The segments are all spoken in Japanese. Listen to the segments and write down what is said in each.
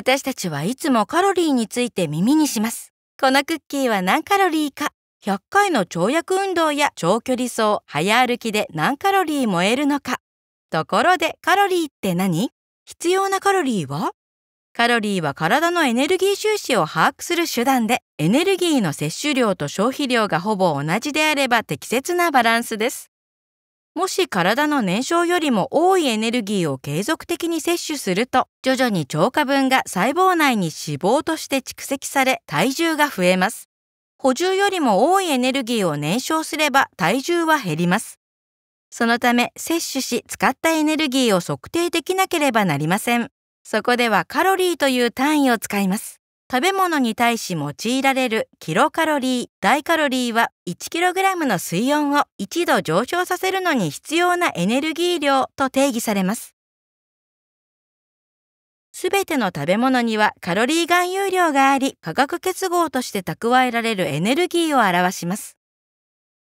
私たちはいつもカロリーについて耳にします。このクッキーは何カロリーか100回の跳躍運動や長距離走、早歩きで何カロリー燃えるのか。ところでカロリーって何必要なカロリーはカロリーは体のエネルギー収支を把握する手段で、エネルギーの摂取量と消費量がほぼ同じであれば適切なバランスです。もし体の燃焼よりも多いエネルギーを継続的に摂取すると、徐々に超過分が細胞内に脂肪として蓄積され、体重が増えます。補充よりも多いエネルギーを燃焼すれば体重は減ります。そのため摂取し使ったエネルギーを測定できなければなりません。そこではカロリーという単位を使います。食べ物に対し用いられるキロカロリー、大カロリーは 1kg の水温を1度上昇させるのに必要なエネルギー量と定義されます。すべての食べ物にはカロリー含有量があり、化学結合として蓄えられるエネルギーを表します。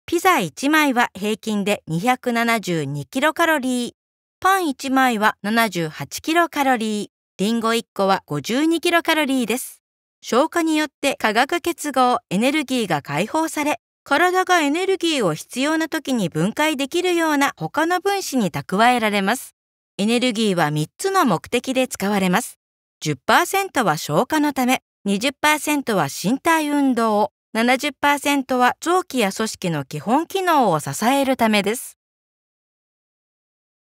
ピザ1枚は平均で272キロカロリー、パン1枚は78キロカロリー、りンゴ1個は52キロカロリーです。消化によって化学結合、エネルギーが解放され、体がエネルギーを必要な時に分解できるような他の分子に蓄えられます。エネルギーは3つの目的で使われます。10%は消化のため、20%は身体運動を、70%は臓器や組織の基本機能を支えるためです。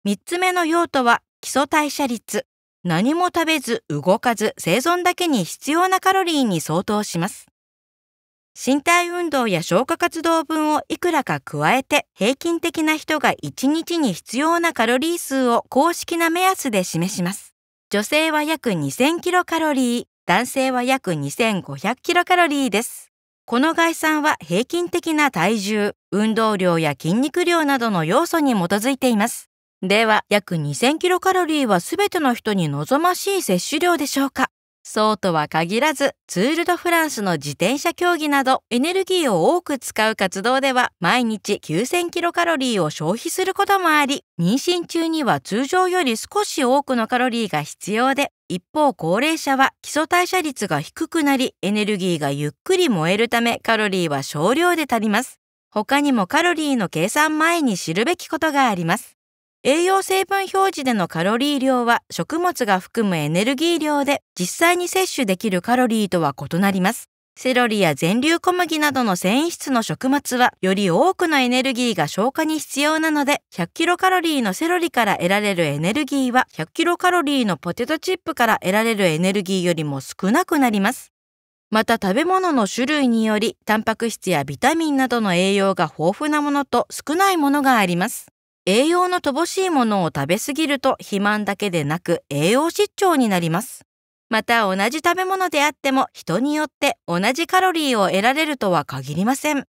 3つ目の用途は基礎代謝率。何も食べず動かず生存だけに必要なカロリーに相当します。身体運動や消化活動分をいくらか加えて平均的な人が1日に必要なカロリー数を公式な目安で示します。女性は約2000キロカロリー、男性は約2500キロカロリーです。この概算は平均的な体重、運動量や筋肉量などの要素に基づいています。では、約2000キロカロリーは全ての人に望ましい摂取量でしょうかそうとは限らず、ツール・ド・フランスの自転車競技など、エネルギーを多く使う活動では、毎日9000キロカロリーを消費することもあり、妊娠中には通常より少し多くのカロリーが必要で、一方高齢者は基礎代謝率が低くなり、エネルギーがゆっくり燃えるため、カロリーは少量で足ります。他にもカロリーの計算前に知るべきことがあります。栄養成分表示でのカロリー量は食物が含むエネルギー量で実際に摂取できるカロリーとは異なります。セロリや全粒小麦などの繊維質の食物はより多くのエネルギーが消化に必要なので 100kcal のセロリから得られるエネルギーは 100kcal のポテトチップから得られるエネルギーよりも少なくなります。また食べ物の種類によりタンパク質やビタミンなどの栄養が豊富なものと少ないものがあります。栄養の乏しいものを食べ過ぎると肥満だけでなく栄養失調になります。また同じ食べ物であっても人によって同じカロリーを得られるとは限りません。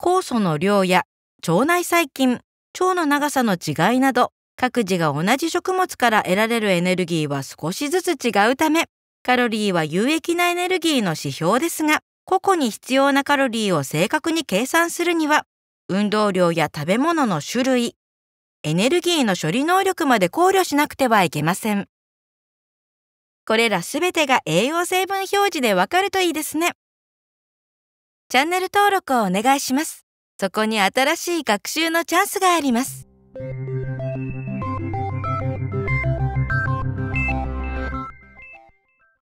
酵素の量や腸内細菌、腸の長さの違いなど各自が同じ食物から得られるエネルギーは少しずつ違うため、カロリーは有益なエネルギーの指標ですが、個々に必要なカロリーを正確に計算するには運動量や食べ物の種類、エネルギーの処理能力まで考慮しなくてはいけません。これらすべてが栄養成分表示でわかるといいですね。チャンネル登録をお願いします。そこに新しい学習のチャンスがあります。